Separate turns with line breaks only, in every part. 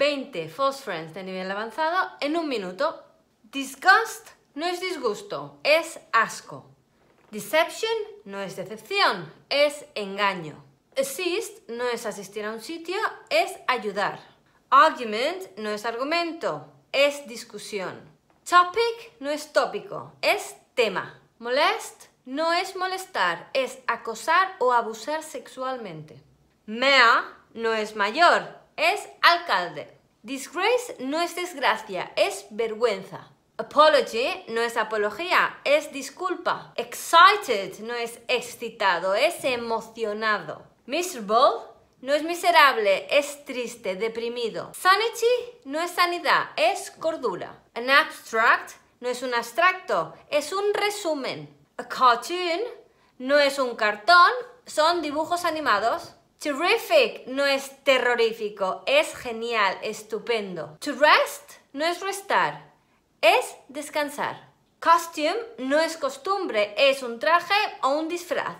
20 false friends de nivel avanzado en un minuto. Disgust no es disgusto, es asco. Deception no es decepción, es engaño. Assist no es asistir a un sitio, es ayudar. Argument no es argumento, es discusión. Topic no es tópico, es tema. Molest no es molestar, es acosar o abusar sexualmente. Mea no es mayor, es alcalde. Disgrace no es desgracia, es vergüenza. Apology no es apología, es disculpa. Excited no es excitado, es emocionado. Miserable no es miserable, es triste, deprimido. Sanity no es sanidad, es cordura. An abstract no es un abstracto, es un resumen. A cartoon no es un cartón, son dibujos animados. Terrific no es terrorífico, es genial, estupendo. To rest no es restar, es descansar. Costume no es costumbre, es un traje o un disfraz.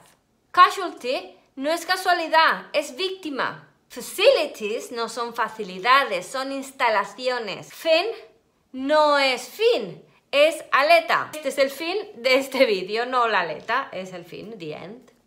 Casualty no es casualidad, es víctima. Facilities no son facilidades, son instalaciones. Fin no es fin, es aleta. Este es el fin de este vídeo, no la aleta, es el fin, the end.